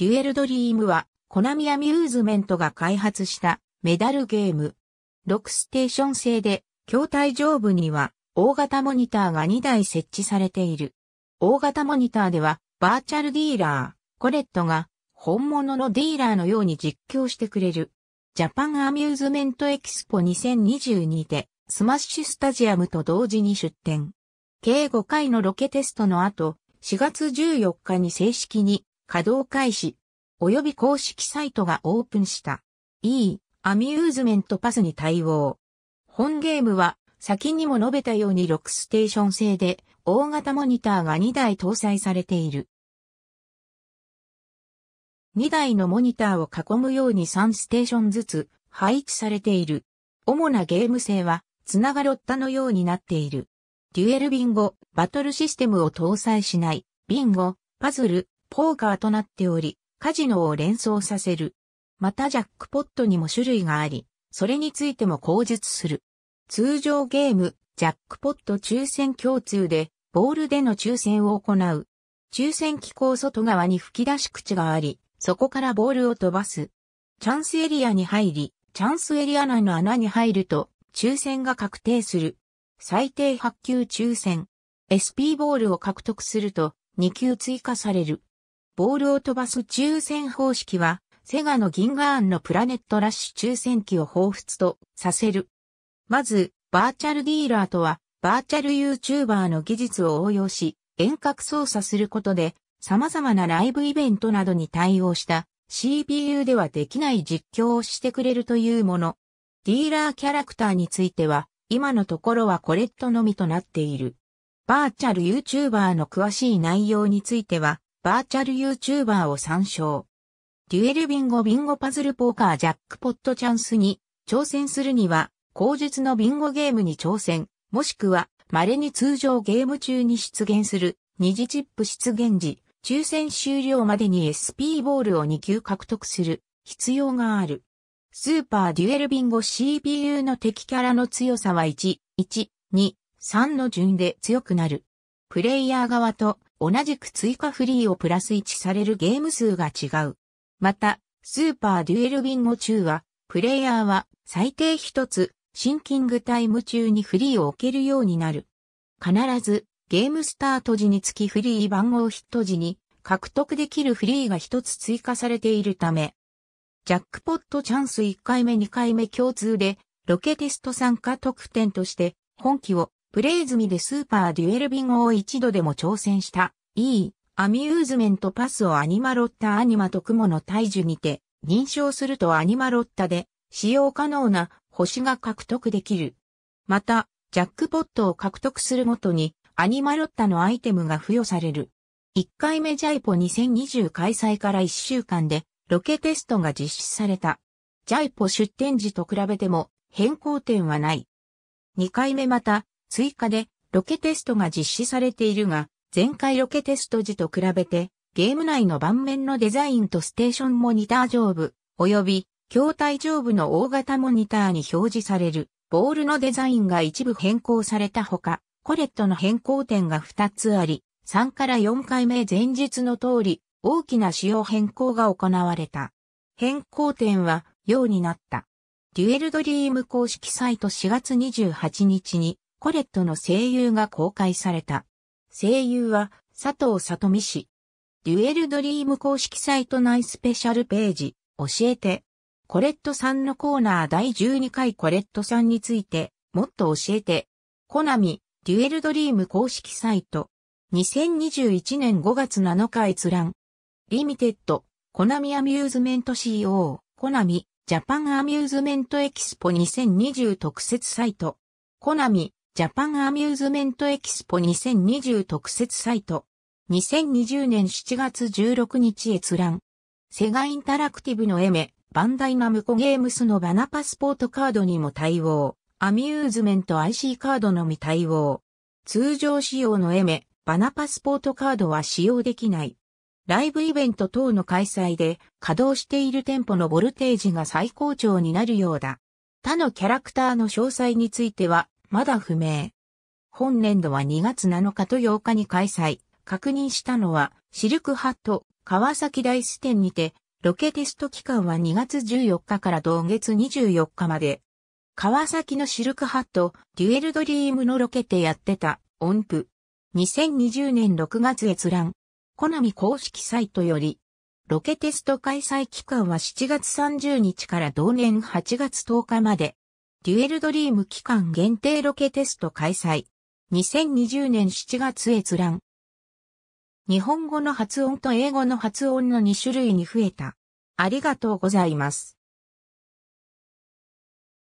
デュエルドリームは、コナミアミューズメントが開発したメダルゲーム。6ステーション製で、筐体上部には大型モニターが2台設置されている。大型モニターでは、バーチャルディーラー、コレットが本物のディーラーのように実況してくれる。ジャパンアミューズメントエキスポ2022で、スマッシュスタジアムと同時に出展。計5回のロケテストの後、4月14日に正式に稼働開始、及び公式サイトがオープンした。E、アミューズメントパスに対応。本ゲームは、先にも述べたように6ステーション製で、大型モニターが2台搭載されている。2台のモニターを囲むように3ステーションずつ配置されている。主なゲーム性は、つながロッタのようになっている。デュエルビンゴ、バトルシステムを搭載しない、ビンゴ、パズル、ポーカーとなっており、カジノを連想させる。またジャックポットにも種類があり、それについても口述する。通常ゲーム、ジャックポット抽選共通で、ボールでの抽選を行う。抽選機構外側に吹き出し口があり、そこからボールを飛ばす。チャンスエリアに入り、チャンスエリア内の穴に入ると、抽選が確定する。最低8球抽選。SP ボールを獲得すると、2球追加される。ボールを飛ばす抽選方式は、セガの銀河案のプラネットラッシュ抽選機を彷彿とさせる。まず、バーチャルディーラーとは、バーチャル YouTuber の技術を応用し、遠隔操作することで、様々なライブイベントなどに対応した CPU ではできない実況をしてくれるというもの。ディーラーキャラクターについては、今のところはコレットのみとなっている。バーチャル YouTuber の詳しい内容については、バーチャル YouTuber を参照。デュエルビンゴビンゴパズルポーカージャックポットチャンスに挑戦するには、口述のビンゴゲームに挑戦、もしくは稀に通常ゲーム中に出現する二次チップ出現時、抽選終了までに SP ボールを2級獲得する必要がある。スーパーデュエルビンゴ CPU の敵キャラの強さは1、1、2、3の順で強くなる。プレイヤー側と同じく追加フリーをプラス1されるゲーム数が違う。また、スーパーデュエルビンゴ中は、プレイヤーは最低一つシンキングタイム中にフリーを置けるようになる。必ずゲームスタート時につきフリー番号ヒット時に獲得できるフリーが一つ追加されているため、ジャックポットチャンス1回目2回目共通でロケテスト参加特典として本機をブレイズミでスーパーデュエルビンを一度でも挑戦した、E、アミューズメントパスをアニマロッタアニマと雲の大樹にて、認証するとアニマロッタで、使用可能な星が獲得できる。また、ジャックポットを獲得するごとに、アニマロッタのアイテムが付与される。1回目ジャイポ2020開催から1週間で、ロケテストが実施された。ジャイポ出店時と比べても変更点はない。2回目また追加でロケテストが実施されているが、前回ロケテスト時と比べて、ゲーム内の盤面のデザインとステーションモニター上部、及び、筐体上部の大型モニターに表示される、ボールのデザインが一部変更されたほか、コレットの変更点が2つあり、3から4回目前日の通り、大きな仕様変更が行われた。変更点は、ようになった。デュエルドリーム公式サイト4月28日に、コレットの声優が公開された。声優は佐藤里美氏。デュエルドリーム公式サイト内スペシャルページ、教えて。コレットさんのコーナー第12回コレットさんについて、もっと教えて。コナミ、デュエルドリーム公式サイト。2021年5月7日閲覧。リミテッド、コナミアミューズメント CO、コナミ、ジャパンアミューズメントエキスポ2020特設サイト。コナミ、ジャパンアミューズメントエキスポ2020特設サイト。2020年7月16日閲覧。セガインタラクティブのエメ、バンダイナムコゲームスのバナパスポートカードにも対応。アミューズメント IC カードのみ対応。通常仕様のエメ、バナパスポートカードは使用できない。ライブイベント等の開催で稼働している店舗のボルテージが最高潮になるようだ。他のキャラクターの詳細についてはまだ不明。本年度は2月7日と8日に開催。確認したのは、シルクハット、川崎大ス店にて、ロケテスト期間は2月14日から同月24日まで。川崎のシルクハット、デュエルドリームのロケでやってた、音符。2020年6月閲覧。コナミ公式サイトより。ロケテスト開催期間は7月30日から同年8月10日まで。デュエルドリーム期間限定ロケテスト開催。2020年7月閲覧。日本語の発音と英語の発音の2種類に増えた。ありがとうございます。